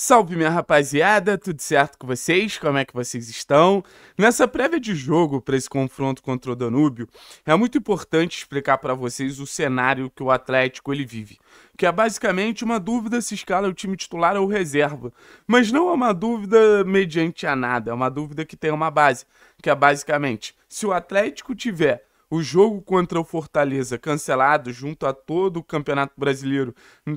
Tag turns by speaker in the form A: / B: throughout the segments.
A: Salve minha rapaziada, tudo certo com vocês? Como é que vocês estão? Nessa prévia de jogo para esse confronto contra o Danúbio, é muito importante explicar para vocês o cenário que o Atlético ele vive, que é basicamente uma dúvida se escala o time titular ou reserva, mas não é uma dúvida mediante a nada, é uma dúvida que tem uma base, que é basicamente, se o Atlético tiver o jogo contra o Fortaleza cancelado junto a todo o Campeonato Brasileiro,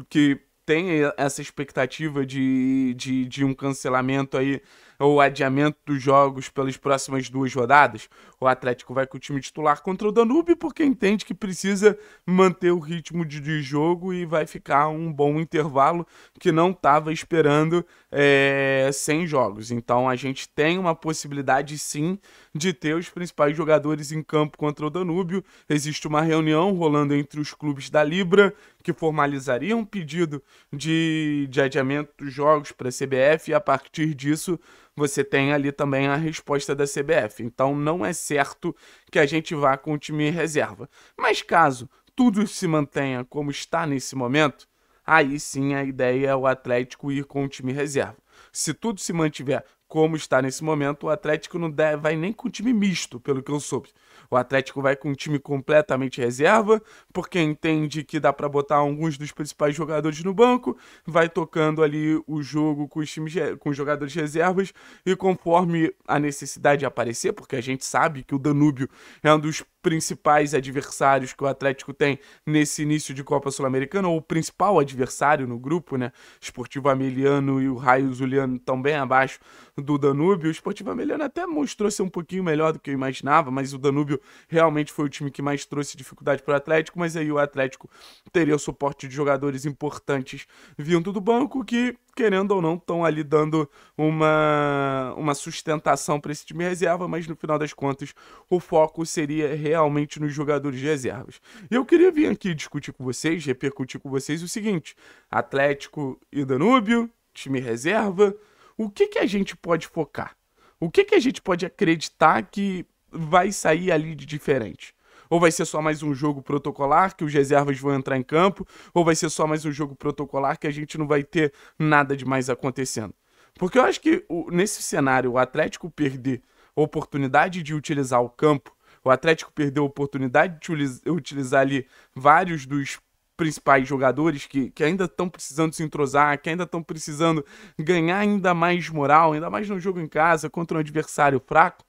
A: que tem essa expectativa de, de, de um cancelamento aí o adiamento dos jogos pelas próximas duas rodadas. O Atlético vai com o time titular contra o Danúbio porque entende que precisa manter o ritmo de, de jogo e vai ficar um bom intervalo que não estava esperando é, sem jogos. Então a gente tem uma possibilidade sim de ter os principais jogadores em campo contra o Danúbio. Existe uma reunião rolando entre os clubes da Libra que formalizaria um pedido de, de adiamento dos jogos para a CBF e a partir disso você tem ali também a resposta da CBF. Então não é certo que a gente vá com o time reserva. Mas caso tudo se mantenha como está nesse momento, aí sim a ideia é o Atlético ir com o time reserva. Se tudo se mantiver como está nesse momento, o Atlético não deve, vai nem com time misto, pelo que eu soube. O Atlético vai com um time completamente reserva, porque entende que dá para botar alguns dos principais jogadores no banco, vai tocando ali o jogo com os, times, com os jogadores reservas e conforme a necessidade aparecer, porque a gente sabe que o Danúbio é um dos principais adversários que o Atlético tem nesse início de Copa Sul-Americana, ou o principal adversário no grupo, né? Esportivo Ameliano e o Raio Zuliano estão bem abaixo do Danúbio. O Esportiva Melhor até mostrou ser um pouquinho melhor do que eu imaginava, mas o Danúbio realmente foi o time que mais trouxe dificuldade para o Atlético. Mas aí o Atlético teria o suporte de jogadores importantes vindo do banco que, querendo ou não, estão ali dando uma, uma sustentação para esse time reserva. Mas no final das contas, o foco seria realmente nos jogadores de reservas. E eu queria vir aqui discutir com vocês, repercutir com vocês o seguinte: Atlético e Danúbio, time reserva o que, que a gente pode focar? O que, que a gente pode acreditar que vai sair ali de diferente? Ou vai ser só mais um jogo protocolar que os reservas vão entrar em campo? Ou vai ser só mais um jogo protocolar que a gente não vai ter nada de mais acontecendo? Porque eu acho que nesse cenário, o Atlético perder a oportunidade de utilizar o campo, o Atlético perdeu a oportunidade de utilizar ali vários dos principais jogadores que, que ainda estão precisando se entrosar, que ainda estão precisando ganhar ainda mais moral, ainda mais no jogo em casa contra um adversário fraco.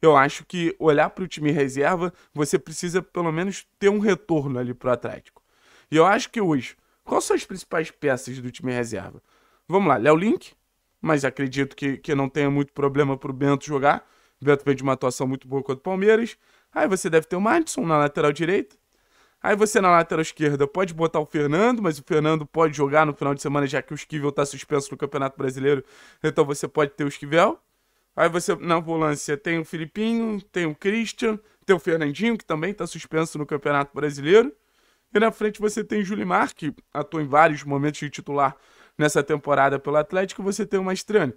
A: Eu acho que olhar para o time reserva, você precisa pelo menos ter um retorno ali para o Atlético. E eu acho que hoje, quais são as principais peças do time reserva? Vamos lá, Léo Link, mas acredito que, que não tenha muito problema para o Bento jogar. O Bento veio de uma atuação muito boa contra o Palmeiras. Aí você deve ter o Madison na lateral direita. Aí você na lateral esquerda pode botar o Fernando, mas o Fernando pode jogar no final de semana, já que o Esquivel está suspenso no Campeonato Brasileiro, então você pode ter o Esquivel. Aí você na volância tem o Filipinho, tem o Christian, tem o Fernandinho, que também está suspenso no Campeonato Brasileiro. E na frente você tem o Julimar, que atua em vários momentos de titular nessa temporada pelo Atlético, e você tem o Mastrani.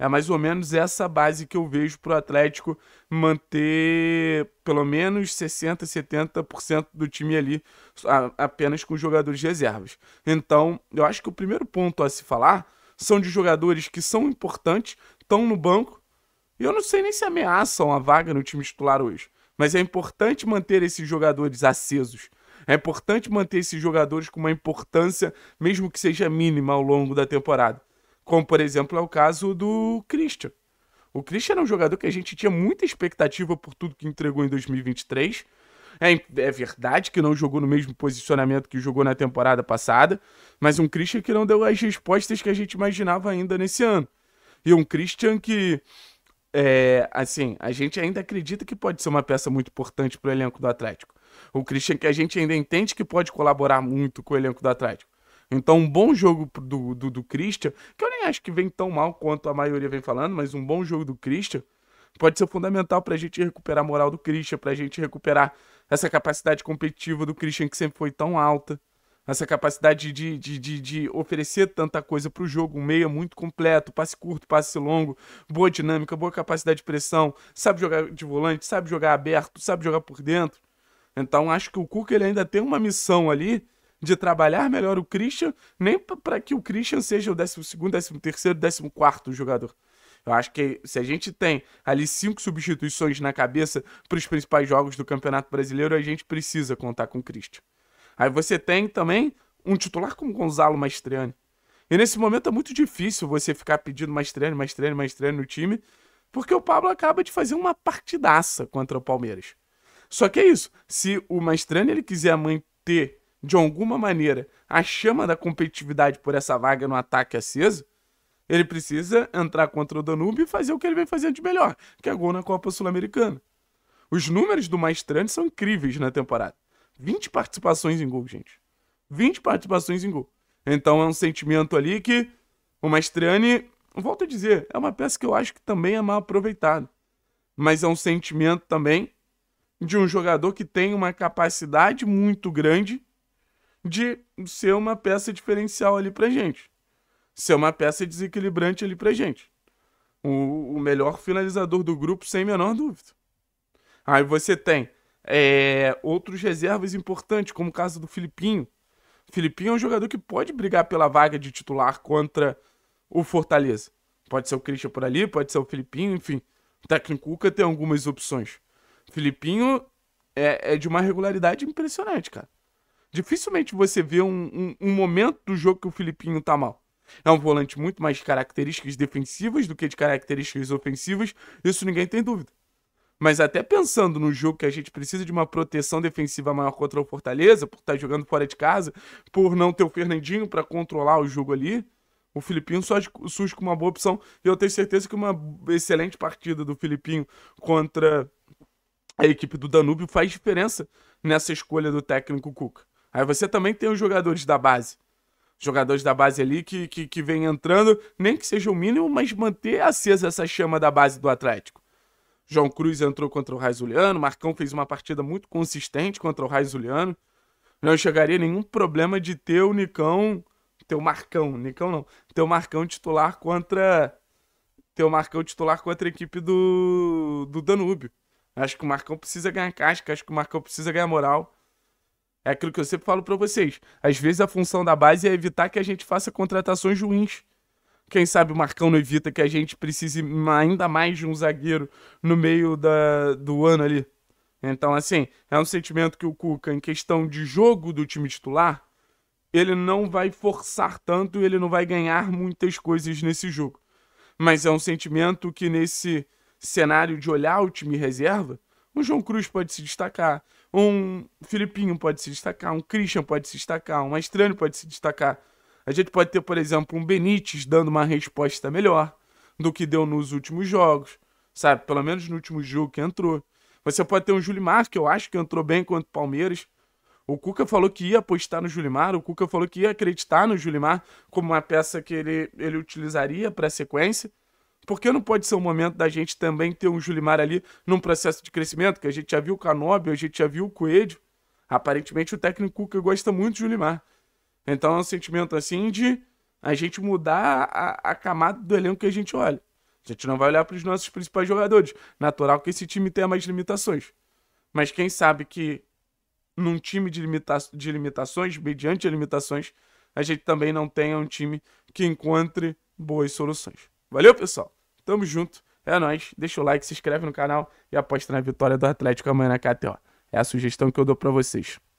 A: É mais ou menos essa base que eu vejo para o Atlético manter pelo menos 60%, 70% do time ali a, apenas com jogadores reservas. Então, eu acho que o primeiro ponto a se falar são de jogadores que são importantes, estão no banco, e eu não sei nem se ameaçam a vaga no time titular hoje. Mas é importante manter esses jogadores acesos. É importante manter esses jogadores com uma importância, mesmo que seja mínima, ao longo da temporada. Como, por exemplo, é o caso do Christian. O Christian era um jogador que a gente tinha muita expectativa por tudo que entregou em 2023. É, é, verdade que não jogou no mesmo posicionamento que jogou na temporada passada, mas um Christian que não deu as respostas que a gente imaginava ainda nesse ano. E um Christian que, é, assim, a gente ainda acredita que pode ser uma peça muito importante para o elenco do Atlético. Um Christian que a gente ainda entende que pode colaborar muito com o elenco do Atlético. Então, um bom jogo do, do, do Christian, que eu nem acho que vem tão mal quanto a maioria vem falando, mas um bom jogo do Christian pode ser fundamental para a gente recuperar a moral do Christian, para a gente recuperar essa capacidade competitiva do Christian que sempre foi tão alta, essa capacidade de, de, de, de oferecer tanta coisa para o jogo, um meia muito completo, passe curto, passe longo, boa dinâmica, boa capacidade de pressão, sabe jogar de volante, sabe jogar aberto, sabe jogar por dentro. Então acho que o Cuca ele ainda tem uma missão ali de trabalhar melhor o Christian, nem para que o Christian seja o 12, 13, 14 jogador. Eu acho que se a gente tem ali cinco substituições na cabeça para os principais jogos do Campeonato Brasileiro, a gente precisa contar com o Christian. Aí você tem também um titular como Gonzalo Mastriani. E nesse momento é muito difícil você ficar pedindo treino, mais treino no time, porque o Pablo acaba de fazer uma partidaça contra o Palmeiras. Só que é isso, se o Mastriani ele quiser manter de alguma maneira, a chama da competitividade por essa vaga no ataque aceso, ele precisa entrar contra o Danube e fazer o que ele vem fazendo de melhor, que é gol na Copa Sul-Americana. Os números do Maestrante são incríveis na temporada. 20 participações em gol, gente. 20 participações em gol. Então é um sentimento ali que o Maestrani, volto a dizer, é uma peça que eu acho que também é mal aproveitada. Mas é um sentimento também de um jogador que tem uma capacidade muito grande de ser uma peça diferencial ali pra gente. Ser uma peça desequilibrante ali pra gente. O, o melhor finalizador do grupo, sem menor dúvida. Aí você tem é, outros reservas importantes, como o caso do Filipinho. Filipinho é um jogador que pode brigar pela vaga de titular contra o Fortaleza. Pode ser o Christian por ali, pode ser o Filipinho, enfim. O técnico Cuca tem algumas opções. Filipinho é, é de uma regularidade impressionante, cara. Dificilmente você vê um, um, um momento do jogo que o Filipinho tá mal. É um volante muito mais de características defensivas do que de características ofensivas, isso ninguém tem dúvida. Mas até pensando no jogo que a gente precisa de uma proteção defensiva maior contra o Fortaleza, por estar tá jogando fora de casa, por não ter o Fernandinho para controlar o jogo ali, o Filipinho surge com uma boa opção. E eu tenho certeza que uma excelente partida do Filipinho contra a equipe do Danúbio faz diferença nessa escolha do técnico Cuca. Aí você também tem os jogadores da base. Jogadores da base ali que, que, que vem entrando, nem que seja o mínimo, mas manter acesa essa chama da base do Atlético. João Cruz entrou contra o Raizuliano, Marcão fez uma partida muito consistente contra o Raizuliano. Não chegaria nenhum problema de ter o Nicão, ter o Marcão, Nicão não, ter o Marcão titular contra ter o Marcão titular contra a equipe do do Danúbio. Acho que o Marcão precisa ganhar casca, acho que o Marcão precisa ganhar moral. É aquilo que eu sempre falo para vocês. Às vezes a função da base é evitar que a gente faça contratações ruins. Quem sabe o Marcão não evita que a gente precise ainda mais de um zagueiro no meio da, do ano ali. Então, assim, é um sentimento que o Cuca, em questão de jogo do time titular, ele não vai forçar tanto, e ele não vai ganhar muitas coisas nesse jogo. Mas é um sentimento que, nesse cenário de olhar o time reserva, o João Cruz pode se destacar, um Filipinho pode se destacar, um Christian pode se destacar, um estranho pode se destacar. A gente pode ter, por exemplo, um Benítez dando uma resposta melhor do que deu nos últimos jogos, sabe? Pelo menos no último jogo que entrou. Você pode ter um Julimar, que eu acho que entrou bem contra o Palmeiras. O Cuca falou que ia apostar no Julimar, o Cuca falou que ia acreditar no Julimar como uma peça que ele, ele utilizaria para a sequência porque não pode ser um momento da gente também ter um Julimar ali num processo de crescimento, que a gente já viu o Canóbio, a gente já viu o Coelho. Aparentemente o técnico Cuca gosta muito de Julimar. Então é um sentimento assim de a gente mudar a, a camada do elenco que a gente olha. A gente não vai olhar para os nossos principais jogadores. Natural que esse time tenha mais limitações. Mas quem sabe que num time de, limita de limitações, mediante limitações, a gente também não tenha um time que encontre boas soluções. Valeu, pessoal! Tamo junto. É nóis. Deixa o like, se inscreve no canal e aposta na vitória do Atlético amanhã na KTO. É a sugestão que eu dou para vocês.